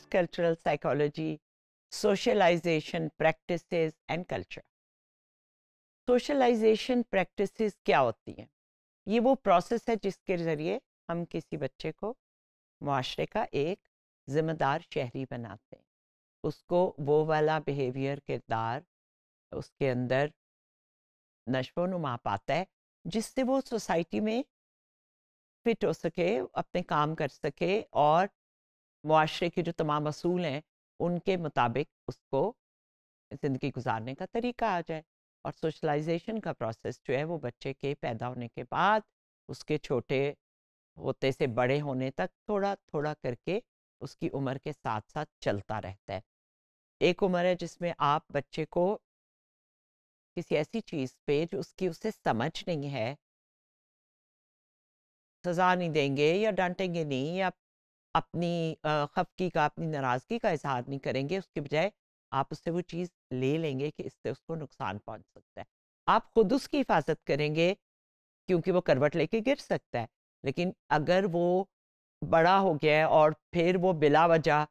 cross cultural psychology, socialization practices, and culture. Socialization practices क्या होती हैं ये वो प्रोसेस है जिसके ज़रिए हम किसी बच्चे को माशरे का एक ज़िम्मेदार शहरी बनाते हैं उसको वो वाला बिहेवियर किरदार उसके अंदर नशो नुमा पाता है जिससे वो सोसाइटी में फिट हो सके अपने काम कर सके और माशरे के जो तमाम असूल हैं उनके मुताबिक उसको ज़िंदगी गुजारने का तरीका आ जाए और सोशलाइजेशन का प्रोसेस जो है वो बच्चे के पैदा होने के बाद उसके छोटे होते से बड़े होने तक थोड़ा थोड़ा करके उसकी उम्र के साथ साथ चलता रहता है एक उम्र है जिसमें आप बच्चे को किसी ऐसी चीज़ पे जो उसकी उसे समझ नहीं है सजा नहीं देंगे या डांटेंगे नहीं या अपनी खफकी का अपनी नाराज़गी का इजहार नहीं करेंगे उसके बजाय आप उससे वो चीज़ ले लेंगे कि इससे उसको नुकसान पहुंच सकता है आप खुद उसकी हिफाजत करेंगे क्योंकि वो करवट लेके गिर सकता है लेकिन अगर वो बड़ा हो गया है और फिर वो बिला वजह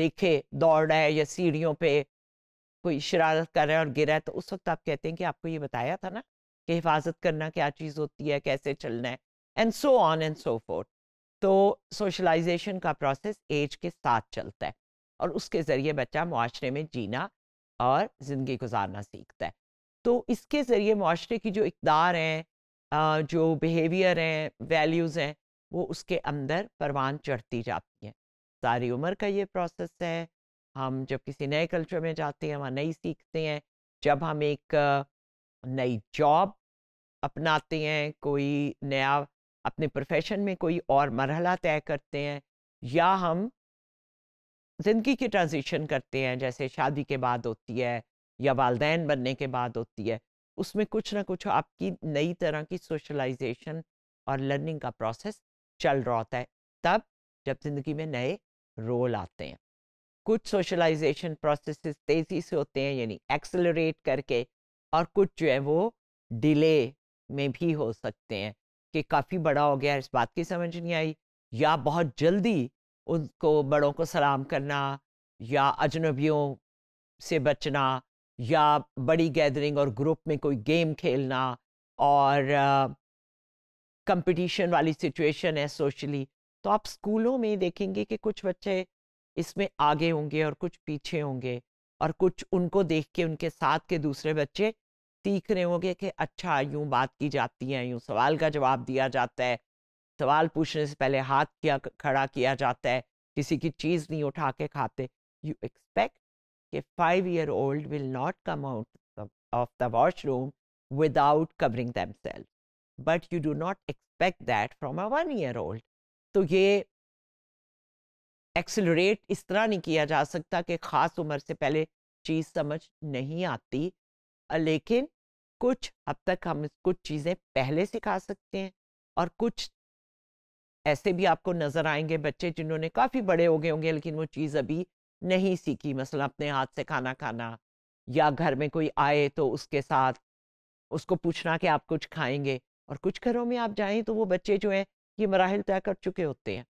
देखे दौड़ रहा है या सीढ़ियों पे कोई शरारत कर रहा है और गिरा है तो उस वक्त आप कहते हैं कि आपको ये बताया था ना कि हिफाजत करना क्या चीज़ होती है कैसे चलना है and so on and so forth तो सोशलाइजेशन का प्रोसेस एज के साथ चलता है और उसके ज़रिए बच्चा माशरे में जीना और ज़िंदगी गुजारना सीखता है तो इसके ज़रिए माशरे की जो इकदार हैं जो बिहेवियर हैं वैल्यूज़ हैं वो उसके अंदर परवान चढ़ती जाती हैं सारी उम्र का ये प्रोसेस है हम जब किसी नए कल्चर में जाते हैं वहाँ नई सीखते हैं जब हम एक नई जॉब अपनाते हैं कोई नया अपने प्रोफेशन में कोई और मरहला तय करते हैं या हम ज़िंदगी की ट्रांजिशन करते हैं जैसे शादी के बाद होती है या वालदेन बनने के बाद होती है उसमें कुछ ना कुछ आपकी नई तरह की सोशलाइजेशन और लर्निंग का प्रोसेस चल रहा होता है तब जब ज़िंदगी में नए रोल आते हैं कुछ सोशलाइजेशन प्रोसेस तेज़ी से होते हैं यानी एक्सेलरेट करके और कुछ जो है वो डिले में भी हो सकते हैं कि काफ़ी बड़ा हो गया इस बात की समझ नहीं आई या बहुत जल्दी उनको बड़ों को सलाम करना या अजनबियों से बचना या बड़ी गैदरिंग और ग्रुप में कोई गेम खेलना और कंपटीशन वाली सिचुएशन है सोशली तो आप स्कूलों में देखेंगे कि कुछ बच्चे इसमें आगे होंगे और कुछ पीछे होंगे और कुछ उनको देख के उनके साथ के दूसरे बच्चे सीख रहे होंगे कि अच्छा यूं बात की जाती है यूं सवाल का जवाब दिया जाता है सवाल पूछने से पहले हाथ किया खड़ा किया जाता है किसी की चीज़ नहीं उठा के खाते यू एक्सपेक्ट कि five year old will not come out of the washroom without covering them self but you do not expect that from a one year old तो ये एक्सलरेट इस तरह नहीं किया जा सकता कि ख़ास उम्र से पहले चीज़ समझ नहीं आती लेकिन कुछ हद तक हम कुछ चीज़ें पहले सिखा सकते हैं और कुछ ऐसे भी आपको नज़र आएंगे बच्चे जिन्होंने काफ़ी बड़े हो गए होंगे लेकिन वो चीज़ अभी नहीं सीखी मसला अपने हाथ से खाना खाना या घर में कोई आए तो उसके साथ उसको पूछना कि आप कुछ खाएंगे और कुछ घरों में आप जाएं तो वो बच्चे जो हैं ये मराहल तय कर चुके होते हैं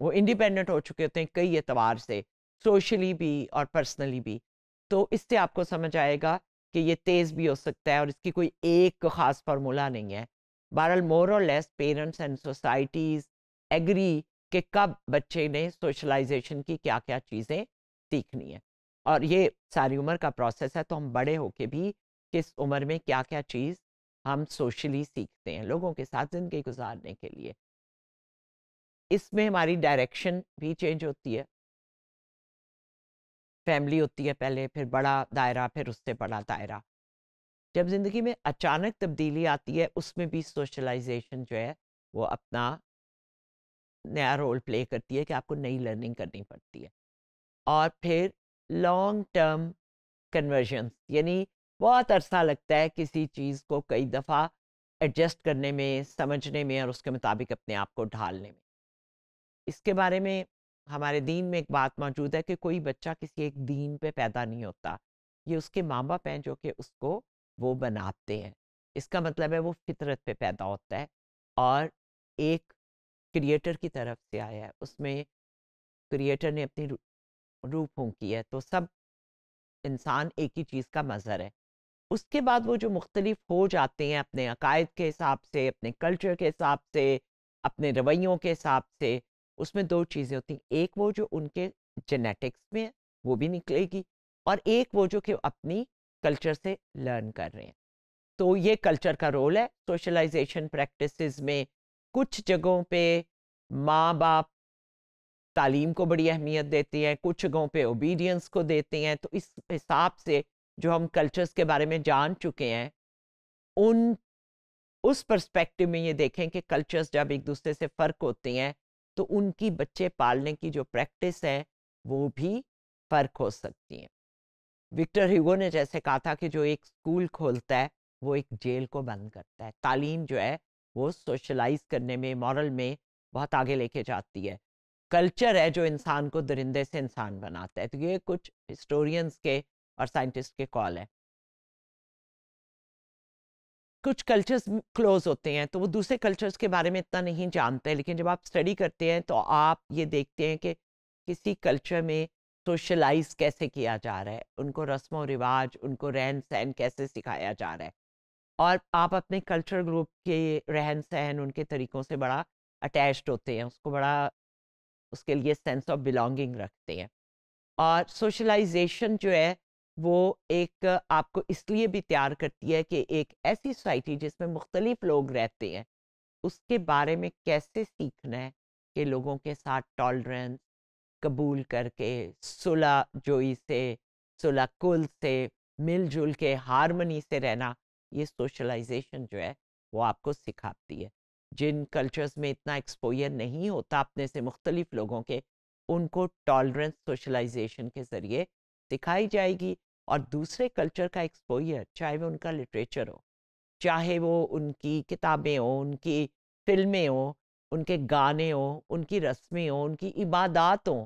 वो इंडिपेंडेंट हो चुके होते हैं कई एतवार से सोशली भी और पर्सनली भी तो इससे आपको समझ आएगा कि ये तेज़ भी हो सकता है और इसकी कोई एक ख़ास फार्मूला नहीं है बहरहाल मोर और less parents and societies agree कि कब बच्चे ने सोशलाइजेशन की क्या क्या चीज़ें सीखनी है और ये सारी उम्र का प्रोसेस है तो हम बड़े होके भी किस उम्र में क्या क्या चीज़ हम सोशली सीखते हैं लोगों के साथ ज़िंदगी गुजारने के लिए इसमें हमारी डायरेक्शन भी चेंज होती है फैमिली होती है पहले फिर बड़ा दायरा फिर उससे बड़ा दायरा जब ज़िंदगी में अचानक तब्दीली आती है उसमें भी सोशलाइजेशन जो है वो अपना नया रोल प्ले करती है कि आपको नई लर्निंग करनी पड़ती है और फिर लॉन्ग टर्म कन्वर्जन यानी बहुत अरसा लगता है किसी चीज़ को कई दफ़ा एडजस्ट करने में समझने में और उसके मुताबिक अपने आप को ढालने में इसके बारे में हमारे दीन में एक बात मौजूद है कि कोई बच्चा किसी एक दीन पे पैदा नहीं होता ये उसके माँ बाप हैं जो कि उसको वो बनाते हैं इसका मतलब है वो फितरत पे पैदा होता है और एक क्रिएटर की तरफ से आया है उसमें क्रिएटर ने अपनी रूप की है तो सब इंसान एक ही चीज़ का मज़हर है उसके बाद वो जो मुख्तलिफ हो जाते हैं अपने अकायद के हिसाब से अपने कल्चर के हिसाब से अपने रवैयों के हिसाब से उसमें दो चीज़ें होती हैं एक वो जो उनके जेनेटिक्स में है वो भी निकलेगी और एक वो जो कि अपनी कल्चर से लर्न कर रहे हैं तो ये कल्चर का रोल है सोशलाइजेशन प्रैक्टिसेस में कुछ जगहों पे माँ बाप तालीम को बड़ी अहमियत देती हैं कुछ जगहों पे ओबीडियंस को देते हैं तो इस हिसाब से जो हम कल्चर्स के बारे में जान चुके हैं उन उस परस्पेक्टिव में ये देखें कि कल्चर्स जब एक दूसरे से फ़र्क होते हैं तो उनकी बच्चे पालने की जो प्रैक्टिस है वो भी फर्क हो सकती है विक्टर ह्यूगो ने जैसे कहा था कि जो एक स्कूल खोलता है वो एक जेल को बंद करता है तालीम जो है वो सोशलाइज करने में मॉरल में बहुत आगे लेके जाती है कल्चर है जो इंसान को दरिंदे से इंसान बनाता है तो ये कुछ हिस्टोरियंस के और साइंटिस्ट के कॉल है कुछ कल्चर्स क्लोज होते हैं तो वो दूसरे कल्चर्स के बारे में इतना नहीं जानते लेकिन जब आप स्टडी करते हैं तो आप ये देखते हैं कि किसी कल्चर में सोशलाइज कैसे किया जा रहा है उनको रस्म व रिवाज उनको रहन सहन कैसे सिखाया जा रहा है और आप अपने कल्चर ग्रुप के रहन सहन उनके तरीक़ों से बड़ा अटैच्ड होते हैं उसको बड़ा उसके लिए सेंस ऑफ बिलोंगिंग रखते हैं और सोशलाइजेशन जो है वो एक आपको इसलिए भी तैयार करती है कि एक ऐसी सोसाइटी जिसमें मुख्तलिफ लोग रहते हैं उसके बारे में कैसे सीखना है कि लोगों के साथ टॉलरेंस कबूल करके सुलह जोई से सुलह कुल से मिलजुल के हारमनी से रहना ये सोशलाइजेशन जो है वो आपको सिखाती है जिन कल्चर्स में इतना एक्सपोजर नहीं होता अपने से मुख्तलिफ लोगों के उनको टॉलरेंस सोशलाइजेशन के ज़रिए दिखाई जाएगी और दूसरे कल्चर का एक्सपोजर चाहे वो उनका लिटरेचर हो चाहे वो उनकी किताबें हों उनकी फिल्में हों उनके गाने हों उनकी रस्में हों उनकी इबादत हो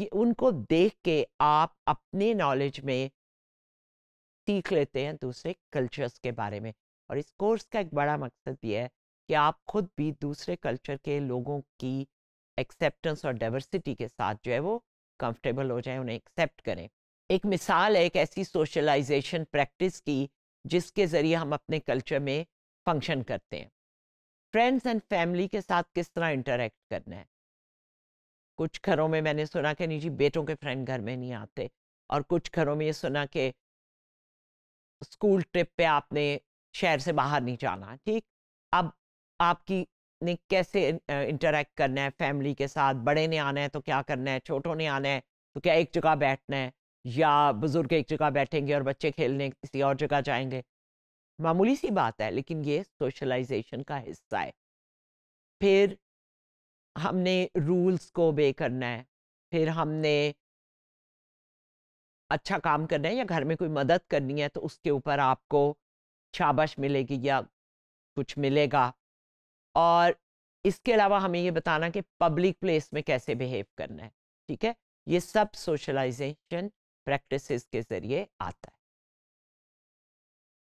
ये उनको देख के आप अपने नॉलेज में सीख लेते हैं दूसरे कल्चर्स के बारे में और इस कोर्स का एक बड़ा मकसद ये है कि आप खुद भी दूसरे कल्चर के लोगों की एक्सेप्टेंस और डाइवर्सिटी के साथ जो है वो कंफर्टेबल हो जाए उन्हें एक्सेप्ट करें एक मिसाल है एक ऐसी सोशलाइजेशन प्रैक्टिस की जिसके ज़रिए हम अपने कल्चर में फंक्शन करते हैं फ्रेंड्स एंड फैमिली के साथ किस तरह इंटरेक्ट करना है कुछ घरों में मैंने सुना कि नहीं जी बेटों के फ्रेंड घर में नहीं आते और कुछ घरों में ये सुना कि स्कूल ट्रिप पे आपने शहर से बाहर नहीं जाना ठीक अब आपकी ने कैसे इंटरेक्ट करना है फैमिली के साथ बड़े ने आना है तो क्या करना है छोटों ने आना है तो क्या एक जगह बैठना है या बुजुर्ग एक जगह बैठेंगे और बच्चे खेलने किसी और जगह जाएंगे मामूली सी बात है लेकिन ये सोशलाइजेशन का हिस्सा है फिर हमने रूल्स को बे करना है फिर हमने अच्छा काम करना है या घर में कोई मदद करनी है तो उसके ऊपर आपको शाबाश मिलेगी या कुछ मिलेगा और इसके अलावा हमें ये बताना कि पब्लिक प्लेस में कैसे बिहेव करना है ठीक है ये सब सोशलाइजेशन प्रैक्टिस के जरिए आता है